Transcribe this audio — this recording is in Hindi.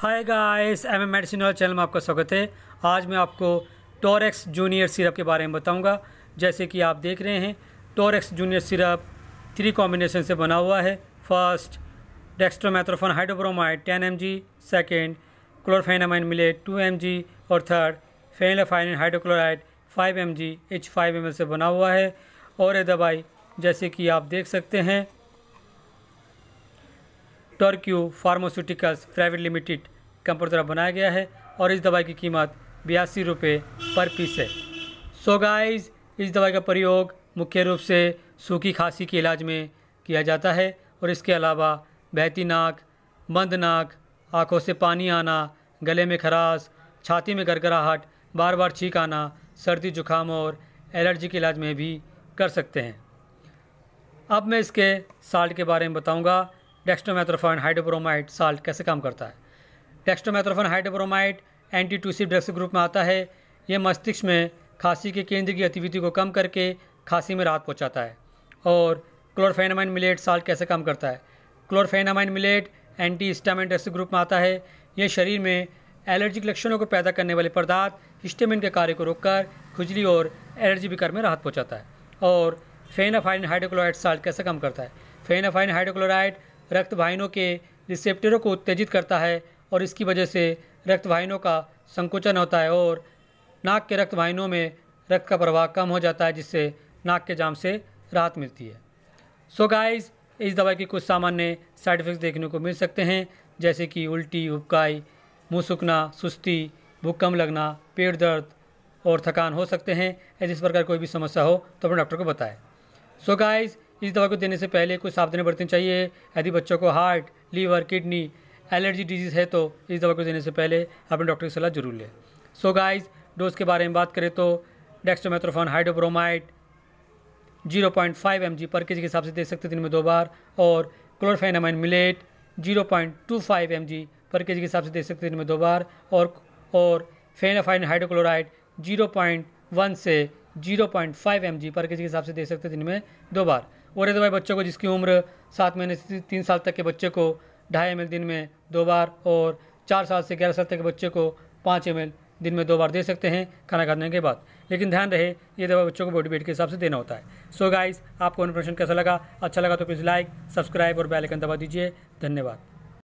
हाय गाइस एम एम मेडिसिन और चैनल में आपका स्वागत है आज मैं आपको टोरेक्स जूनियर सिरप के बारे में बताऊंगा जैसे कि आप देख रहे हैं Torex junior syrup three combination से बना हुआ है first dextromethorphan hydrobromide ten M G second chlorpheniramine maleate two M G और third phenylephrine hydrochloride five M G each five M L से बना हुआ है और ये दवाई जैसे कि आप देख सकते हैं Torque pharmaceuticals private limited company द्वारा बनाया गया है और इस दवाई की कीमत बयासी रुपये पर पीस है सो so गाइस इस दवाई का प्रयोग मुख्य रूप से सूखी खांसी के इलाज में किया जाता है और इसके अलावा बहती नाक मंद नाक आँखों से पानी आना गले में खराश छाती में गड़गड़ाहट बार बार छींक आना सर्दी जुकाम और एलर्जी के इलाज में भी कर सकते हैं अब मैं इसके साल्ट के बारे में बताऊंगा डेक्स्टोमेथ्रोफान हाइड्रोब्रोमाइड साल्ट कैसे काम करता है dextromethorphan hydrobromide antitussive drugs group में आता है यह मस्तिष्क में खांसी के केंद्र की गतिविधि को कम करके खांसी में राहत पहुँचाता है और क्लोरफेनामाइन मिलेट साल्ट कैसे काम करता है chlorpheniramine maleate antihistamine drugs group में आता है यह शरीर में एलर्जिक लक्षणों को पैदा करने वाले पदार्थ हिस्टामिन के कार्य को रोककर खुजली और एलर्जी बिकार में राहत पहुँचाता है और फेनाफाइन हाइड्रोक्लोराइड साल्ट कैसे काम करता है फेनाफाइन हाइड्रोक्लोराइड रक्त वाहिनों के रिसेप्टरों को उत्तेजित करता है और इसकी वजह से रक्त वाहिनियों का संकुचन होता है और नाक के रक्त वाहिनियों में रक्त का प्रवाह कम हो जाता है जिससे नाक के जाम से राहत मिलती है सो so गाइस इस दवाई के कुछ सामान्य साइड इफ़ेक्ट्स देखने को मिल सकते हैं जैसे कि उल्टी उपकाई मुँह सूखना सुस्ती भूख कम लगना पेट दर्द और थकान हो सकते हैं या इस प्रकार कोई भी समस्या हो तो अपने डॉक्टर को बताएं सो so गाइज़ इस दवा को देने से पहले कुछ सावधानी बरतनी चाहिए यदि बच्चों को heart liver kidney allergy disease है तो इस दवा को देने से पहले अपने डॉक्टर की सलाह जरूर लें सो गाइस डोज के बारे में बात करें तो dextromethorphan hydrobromide zero point five M G पर के जी के हिसाब से दे सकते दिन में दो बार और chlorpheniramine maleate zero point two five M G पर के जी के हिसाब से दे सकते दिन में दो बार और और phenylephrine hydrochloride zero point one से zero point five M G पर किसी के हिसाब से दे सकते हैं दिन में दो बार और दवाई तो बच्चों को जिसकी उम्र सात महीने से तीन साल तक के बच्चे को ढाई एम दिन में दो बार और चार साल से ग्यारह साल तक के बच्चे को पाँच एम दिन में दो बार दे सकते हैं खाना खाने के बाद लेकिन ध्यान रहे ये दवा बच्चों को बॉडी वेट के हिसाब से देना होता है सो so गाइस आपको इन्फॉर्मेशन कैसा लगा अच्छा लगा तो प्लीज़ लाइक सब्सक्राइब और बेल आइकन दबा दीजिए धन्यवाद